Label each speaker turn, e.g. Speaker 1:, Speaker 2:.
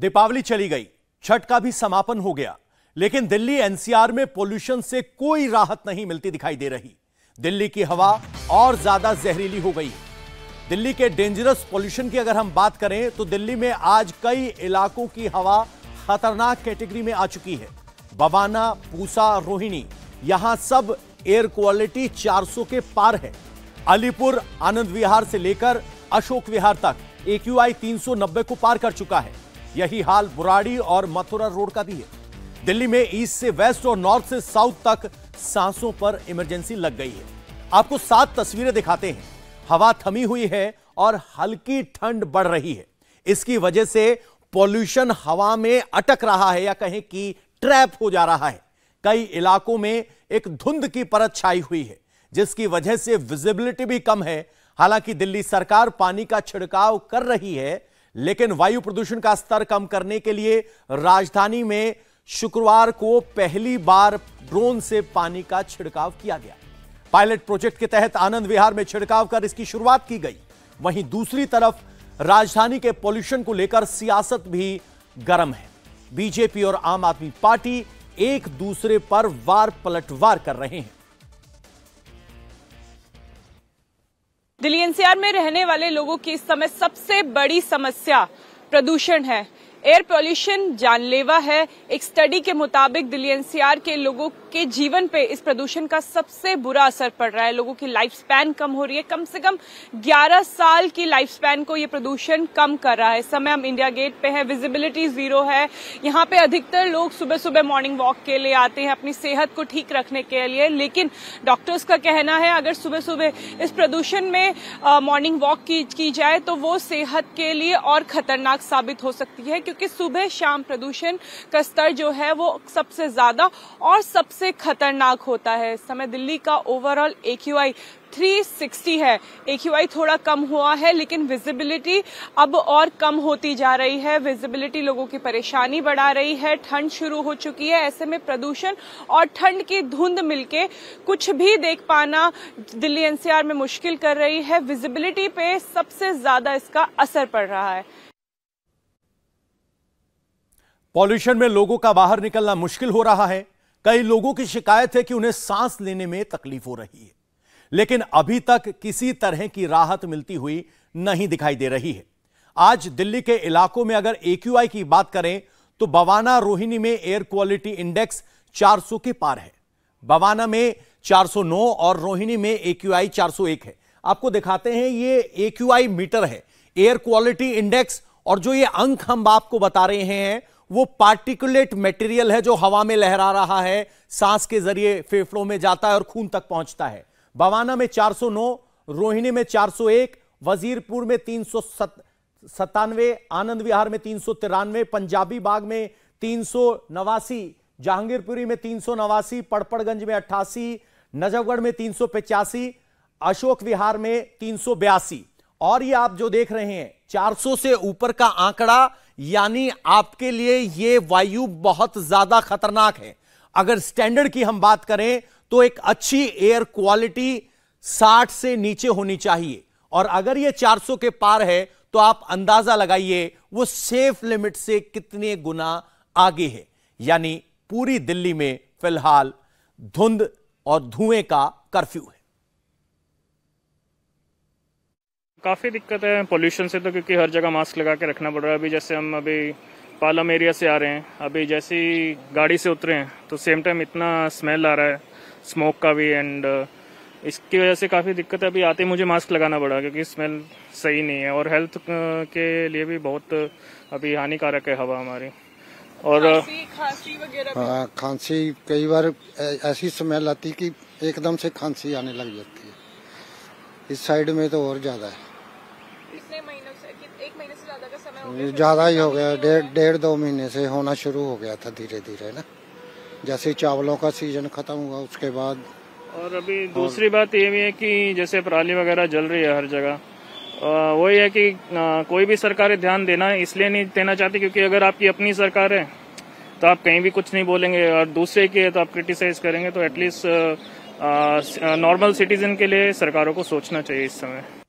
Speaker 1: दीपावली चली गई छठ का भी समापन हो गया लेकिन दिल्ली एनसीआर में पोल्यूशन से कोई राहत नहीं मिलती दिखाई दे रही दिल्ली की हवा और ज्यादा जहरीली हो गई दिल्ली के डेंजरस पोल्यूशन की अगर हम बात करें तो दिल्ली में आज कई इलाकों की हवा खतरनाक कैटेगरी में आ चुकी है बवाना पूसा रोहिणी यहां सब एयर क्वालिटी 400 के पार है अलीपुर आनंद विहार से लेकर अशोक विहार तक एक्यूआई 390 को पार कर चुका है यही हाल बुराड़ी और मथुरा रोड का भी है दिल्ली में ईस्ट से वेस्ट और नॉर्थ से साउथ तक सांसों पर इमरजेंसी लग गई है आपको सात तस्वीरें दिखाते हैं हवा थमी हुई है और हल्की ठंड बढ़ रही है इसकी वजह से पॉल्यूशन हवा में अटक रहा है या कहें कि ट्रैप हो जा रहा है कई इलाकों में एक धुंध की परत छाई हुई है जिसकी वजह से विजिबिलिटी भी कम है हालांकि दिल्ली सरकार पानी का छिड़काव कर रही है लेकिन वायु प्रदूषण का स्तर कम करने के लिए राजधानी में शुक्रवार को पहली बार ड्रोन से पानी का छिड़काव किया गया पायलट प्रोजेक्ट के तहत आनंद विहार में छिड़काव कर इसकी शुरुआत की गई वहीं दूसरी तरफ राजधानी के पोल्यूशन को लेकर सियासत भी गर्म है बीजेपी और आम आदमी पार्टी एक दूसरे पर वार पलटवार कर रहे हैं
Speaker 2: दिल्ली एनसीआर में रहने वाले लोगों की इस समय सबसे बड़ी समस्या प्रदूषण है एयर पॉल्यूशन जानलेवा है एक स्टडी के मुताबिक दिल्ली एनसीआर के लोगों के जीवन पे इस प्रदूषण का सबसे बुरा असर पड़ रहा है लोगों की लाइफ स्पैन कम हो रही है कम से कम 11 साल की लाइफ स्पैन को ये प्रदूषण कम कर रहा है इस समय हम इंडिया गेट पे हैं विजिबिलिटी जीरो है यहाँ पे अधिकतर लोग सुबह सुबह मॉर्निंग वॉक के लिए आते हैं अपनी सेहत को ठीक रखने के लिए लेकिन डॉक्टर्स का कहना है अगर सुबह सुबह इस प्रदूषण में मॉर्निंग वॉक की, की जाए तो वो सेहत के लिए और खतरनाक साबित हो सकती है क्योंकि सुबह शाम प्रदूषण का स्तर जो है वो सबसे ज़्यादा और सबसे खतरनाक होता है इस समय दिल्ली का ओवरऑल ए 360 है ए थोड़ा कम हुआ है लेकिन विजिबिलिटी अब और कम होती जा रही है विजिबिलिटी लोगों की परेशानी बढ़ा रही है ठंड शुरू हो चुकी है ऐसे में प्रदूषण और ठंड की धुंध मिलके कुछ भी देख पाना दिल्ली एनसीआर में मुश्किल कर रही है विजिबिलिटी पे सबसे ज्यादा इसका असर पड़ रहा है
Speaker 1: पॉल्यूशन में लोगों का बाहर निकलना मुश्किल हो रहा है कई लोगों की शिकायत है कि उन्हें सांस लेने में तकलीफ हो रही है लेकिन अभी तक किसी तरह की राहत मिलती हुई नहीं दिखाई दे रही है आज दिल्ली के इलाकों में अगर एक्यूआई की बात करें तो बवाना रोहिणी में एयर क्वालिटी इंडेक्स 400 के पार है बवाना में 409 और रोहिणी में एक्यूआई 401 है आपको दिखाते हैं ये एक्यूआई मीटर है एयर क्वालिटी इंडेक्स और जो ये अंक हम आपको बता रहे हैं वो पार्टिकुलेट मटेरियल है जो हवा में लहरा रहा है सांस के जरिए फेफड़ों में जाता है और खून तक पहुंचता है बवाना में 409 रोहिणी में 401 वजीरपुर में तीन सतानवे आनंद विहार में तीन पंजाबी बाग में तीन जहांगीरपुरी में तीन पड़पड़गंज में अट्ठासी नजफगढ़ में तीन अशोक विहार में तीन और ये आप जो देख रहे हैं 400 से ऊपर का आंकड़ा यानी आपके लिए यह वायु बहुत ज्यादा खतरनाक है अगर स्टैंडर्ड की हम बात करें तो एक अच्छी एयर क्वालिटी 60 से नीचे होनी चाहिए और अगर यह 400 के पार है तो आप अंदाजा लगाइए वो सेफ लिमिट से कितने गुना आगे है यानी पूरी दिल्ली में फिलहाल धुंध और धुएं का कर्फ्यू है
Speaker 3: काफ़ी दिक्कत है पोल्यूशन से तो क्योंकि हर जगह मास्क लगा के रखना पड़ रहा है अभी जैसे हम अभी पालम एरिया से आ रहे हैं अभी जैसे ही गाड़ी से उतरे हैं तो सेम टाइम इतना स्मेल आ रहा है स्मोक का भी एंड इसकी वजह से काफ़ी दिक्कत है अभी आते मुझे मास्क लगाना पड़ा क्योंकि स्मेल सही नहीं है और हेल्थ के लिए भी बहुत अभी हानिकारक है हवा हमारी
Speaker 1: और खांसी वगैरह हाँ, खांसी कई बार ऐसी स्मेल आती कि एकदम से खांसी आने लग जाती है इस साइड में तो और ज़्यादा है ज़्यादा ही हो गया डेढ़ डेढ़ दो महीने से होना शुरू हो गया था धीरे धीरे ना जैसे चावलों का सीजन खत्म
Speaker 3: हुआ उसके बाद और अभी दूसरी और... बात ये भी है कि जैसे पराली वगैरह जल रही है हर जगह वही है कि कोई भी सरकारें ध्यान देना इसलिए नहीं देना चाहती क्योंकि अगर आपकी अपनी सरकार है तो आप कहीं भी कुछ नहीं बोलेंगे और दूसरे की है तो आप क्रिटिसाइज करेंगे तो एटलीस्ट नॉर्मल सिटीजन के लिए सरकारों को सोचना चाहिए इस समय